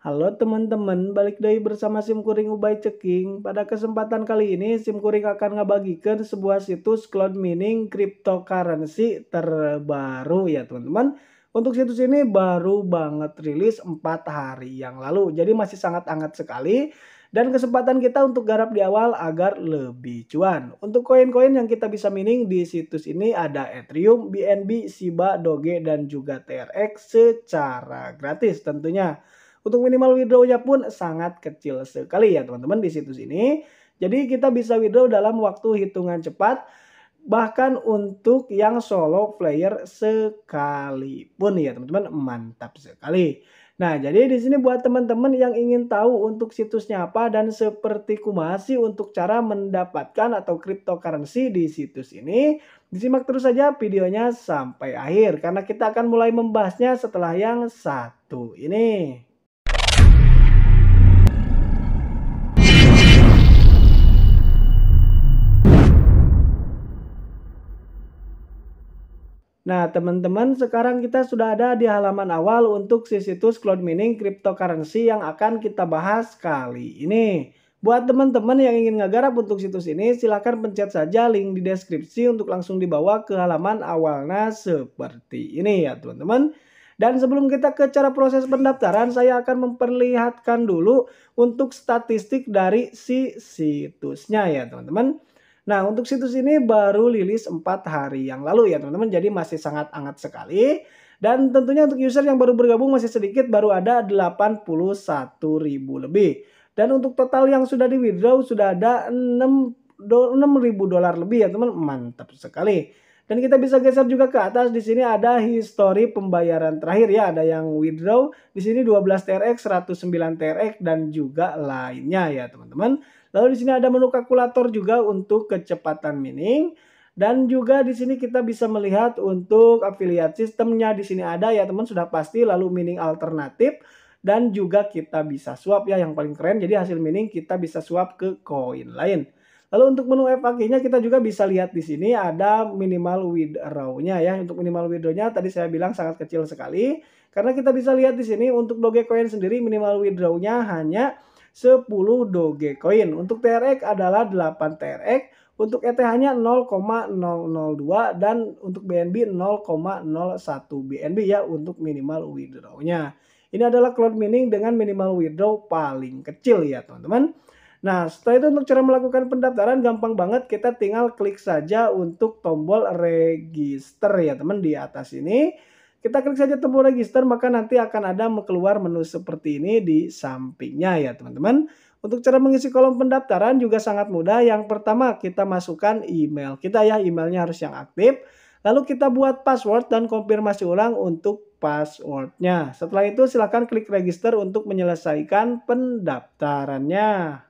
Halo teman-teman, balik dari bersama SIM Kuring Ubay Ceking. Pada kesempatan kali ini, SIM Kuring akan ngebagikan sebuah situs cloud mining cryptocurrency terbaru ya teman-teman. Untuk situs ini baru banget rilis 4 hari yang lalu, jadi masih sangat hangat sekali. Dan kesempatan kita untuk garap di awal agar lebih cuan. Untuk koin-koin yang kita bisa mining di situs ini ada Ethereum, BNB, Shiba, Doge, dan juga TRX secara gratis tentunya untuk minimal withdrawnya pun sangat kecil sekali ya teman-teman di situs ini. Jadi kita bisa withdraw dalam waktu hitungan cepat bahkan untuk yang solo player sekalipun ya teman-teman mantap sekali. Nah, jadi di sini buat teman-teman yang ingin tahu untuk situsnya apa dan seperti kumasi untuk cara mendapatkan atau cryptocurrency di situs ini, disimak terus saja videonya sampai akhir karena kita akan mulai membahasnya setelah yang satu ini. Nah, teman-teman, sekarang kita sudah ada di halaman awal untuk si situs cloud mining cryptocurrency yang akan kita bahas kali ini. Buat teman-teman yang ingin ngegarap untuk situs ini, silahkan pencet saja link di deskripsi untuk langsung dibawa ke halaman awalnya seperti ini ya teman-teman. Dan sebelum kita ke cara proses pendaftaran, saya akan memperlihatkan dulu untuk statistik dari si situsnya ya teman-teman. Nah, untuk situs ini baru rilis 4 hari yang lalu ya teman-teman, jadi masih sangat hangat sekali. Dan tentunya untuk user yang baru bergabung masih sedikit, baru ada 81 ribu lebih. Dan untuk total yang sudah di withdraw sudah ada 6 ribu dolar lebih ya teman, mantap sekali. Dan kita bisa geser juga ke atas. Di sini ada histori pembayaran terakhir ya. Ada yang withdraw. Di sini 12 TRX, 109 TRX, dan juga lainnya ya teman-teman. Lalu di sini ada menu kalkulator juga untuk kecepatan mining. Dan juga di sini kita bisa melihat untuk affiliate sistemnya di sini ada ya teman sudah pasti lalu mining alternatif dan juga kita bisa swap ya yang paling keren jadi hasil mining kita bisa swap ke koin lain. Lalu untuk menu FAQ-nya kita juga bisa lihat di sini ada minimal withdraw-nya ya. Untuk minimal withdraw-nya tadi saya bilang sangat kecil sekali. Karena kita bisa lihat di sini untuk Dogecoin sendiri minimal withdraw-nya hanya 10 Dogecoin. Untuk TRX adalah 8 TRX, untuk ETH-nya 0,002 dan untuk BNB 0,01 BNB ya untuk minimal withdraw-nya. Ini adalah cloud mining dengan minimal withdraw paling kecil ya teman-teman. Nah, setelah itu untuk cara melakukan pendaftaran gampang banget. Kita tinggal klik saja untuk tombol register ya teman di atas ini. Kita klik saja tombol register maka nanti akan ada keluar menu seperti ini di sampingnya ya teman-teman. Untuk cara mengisi kolom pendaftaran juga sangat mudah. Yang pertama kita masukkan email kita ya, emailnya harus yang aktif. Lalu kita buat password dan konfirmasi ulang untuk passwordnya. Setelah itu silakan klik register untuk menyelesaikan pendaftarannya.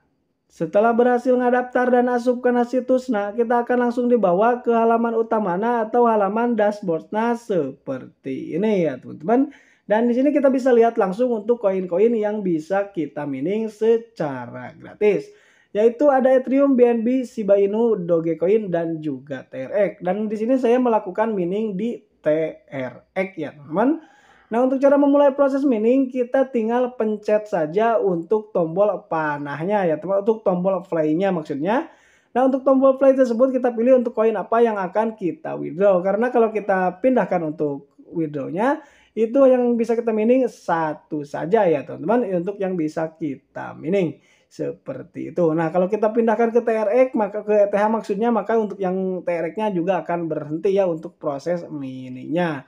Setelah berhasil ngedaftar dan asupkan nah kita akan langsung dibawa ke halaman utama atau halaman dashboard. Nah, seperti ini ya teman-teman. Dan di sini kita bisa lihat langsung untuk koin-koin yang bisa kita mining secara gratis. Yaitu ada Ethereum, BNB, Shiba Inu, Dogecoin, dan juga TRX. Dan di sini saya melakukan mining di TRX ya teman-teman. Nah untuk cara memulai proses mining kita tinggal pencet saja untuk tombol panahnya ya teman untuk tombol flynya maksudnya. Nah untuk tombol play tersebut kita pilih untuk koin apa yang akan kita withdraw karena kalau kita pindahkan untuk withdrawnya itu yang bisa kita mining satu saja ya teman-teman untuk yang bisa kita mining seperti itu. Nah kalau kita pindahkan ke TRX maka ke ETH maksudnya maka untuk yang TRX-nya juga akan berhenti ya untuk proses miningnya.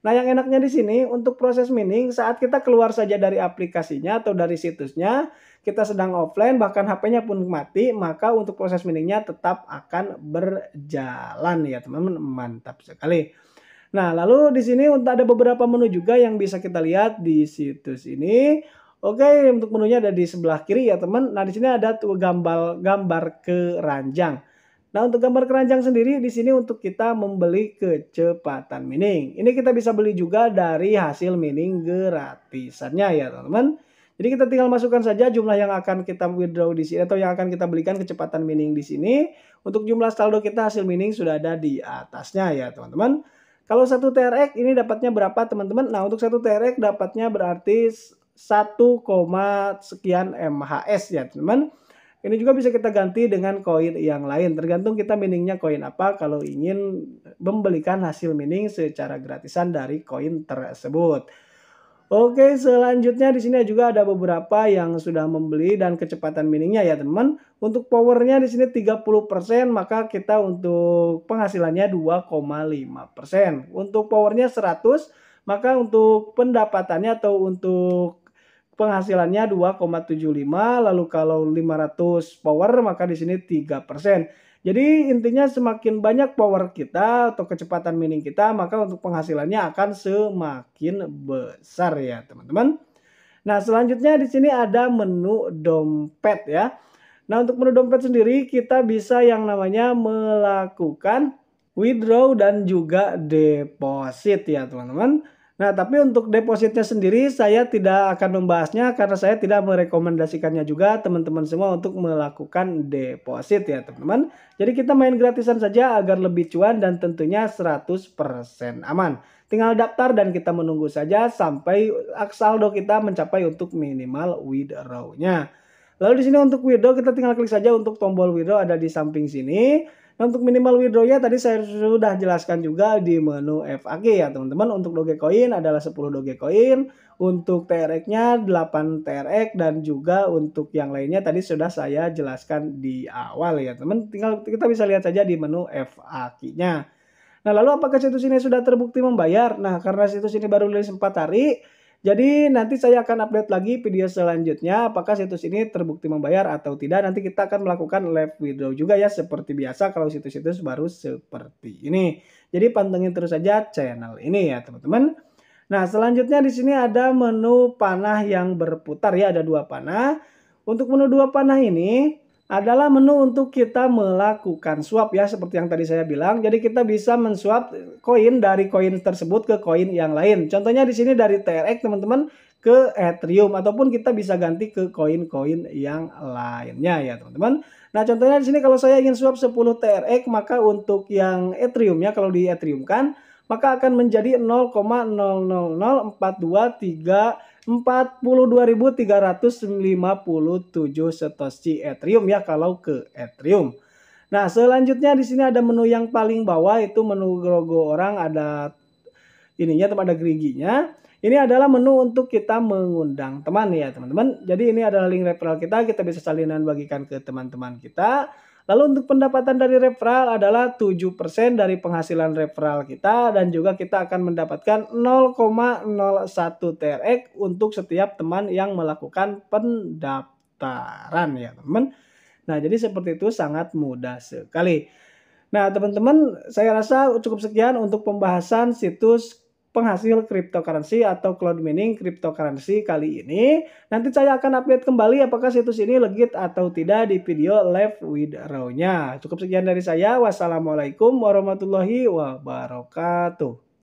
Nah, yang enaknya di sini untuk proses mining saat kita keluar saja dari aplikasinya atau dari situsnya, kita sedang offline bahkan HP-nya pun mati, maka untuk proses miningnya tetap akan berjalan ya, teman-teman. Mantap sekali. Nah, lalu di sini untuk ada beberapa menu juga yang bisa kita lihat di situs ini. Oke, untuk menunya ada di sebelah kiri ya, teman. Nah, di sini ada tuh gambar gambar keranjang. Nah, untuk gambar keranjang sendiri di sini untuk kita membeli kecepatan mining. Ini kita bisa beli juga dari hasil mining gratisannya ya, teman-teman. Jadi kita tinggal masukkan saja jumlah yang akan kita withdraw di sini atau yang akan kita belikan kecepatan mining di sini. Untuk jumlah saldo kita hasil mining sudah ada di atasnya ya, teman-teman. Kalau satu TRX ini dapatnya berapa, teman-teman? Nah, untuk satu TRX dapatnya berarti 1, sekian MHS ya, teman-teman. Ini juga bisa kita ganti dengan koin yang lain, tergantung kita miningnya koin apa kalau ingin membelikan hasil mining secara gratisan dari koin tersebut. Oke, selanjutnya di sini juga ada beberapa yang sudah membeli dan kecepatan miningnya ya teman. Untuk powernya di sini 30%, maka kita untuk penghasilannya 2,5%. Untuk powernya 100, maka untuk pendapatannya atau untuk penghasilannya 2,75 lalu kalau 500 power maka di sini 3%. Jadi intinya semakin banyak power kita atau kecepatan mining kita maka untuk penghasilannya akan semakin besar ya teman-teman. Nah selanjutnya di sini ada menu dompet ya. Nah untuk menu dompet sendiri kita bisa yang namanya melakukan withdraw dan juga deposit ya teman-teman. Nah, tapi untuk depositnya sendiri saya tidak akan membahasnya karena saya tidak merekomendasikannya juga teman-teman semua untuk melakukan deposit ya, teman-teman. Jadi kita main gratisan saja agar lebih cuan dan tentunya 100% aman. Tinggal daftar dan kita menunggu saja sampai saldo kita mencapai untuk minimal withdraw-nya. Lalu di sini untuk withdraw kita tinggal klik saja untuk tombol withdraw ada di samping sini. Nah, untuk minimal withdrawnya tadi saya sudah jelaskan juga di menu FAQ ya teman-teman. Untuk Dogecoin adalah 10 Dogecoin, untuk TRX-nya 8 TRX dan juga untuk yang lainnya tadi sudah saya jelaskan di awal ya teman. Tinggal kita bisa lihat saja di menu FAQ-nya. Nah, lalu apakah situs ini sudah terbukti membayar? Nah, karena situs ini baru rilis 4 hari, jadi nanti saya akan update lagi video selanjutnya apakah situs ini terbukti membayar atau tidak. Nanti kita akan melakukan live withdraw juga ya seperti biasa kalau situs-situs baru seperti ini. Jadi pantengin terus saja channel ini ya teman-teman. Nah selanjutnya di sini ada menu panah yang berputar ya ada dua panah. Untuk menu dua panah ini adalah menu untuk kita melakukan swap ya seperti yang tadi saya bilang. Jadi kita bisa menswap koin dari koin tersebut ke koin yang lain. Contohnya di sini dari TRX teman-teman ke Ethereum ataupun kita bisa ganti ke koin-koin yang lainnya ya teman-teman. Nah contohnya di sini kalau saya ingin swap 10 TRX maka untuk yang Ethereum ya kalau di Ethereum kan maka akan menjadi 0,000423 42.357 satoshi Ethereum ya kalau ke Ethereum. Nah, selanjutnya di sini ada menu yang paling bawah itu menu grogo orang ada ininya teman ada geriginya. Ini adalah menu untuk kita mengundang teman ya, teman-teman. Jadi ini adalah link referral kita, kita bisa salinan bagikan ke teman-teman kita. Lalu untuk pendapatan dari referral adalah 7% dari penghasilan referral kita dan juga kita akan mendapatkan 0,01 TRX untuk setiap teman yang melakukan pendaftaran ya teman. Nah jadi seperti itu sangat mudah sekali. Nah teman-teman saya rasa cukup sekian untuk pembahasan situs penghasil cryptocurrency atau cloud mining cryptocurrency kali ini. Nanti saya akan update kembali apakah situs ini legit atau tidak di video live with row nya Cukup sekian dari saya. Wassalamualaikum warahmatullahi wabarakatuh.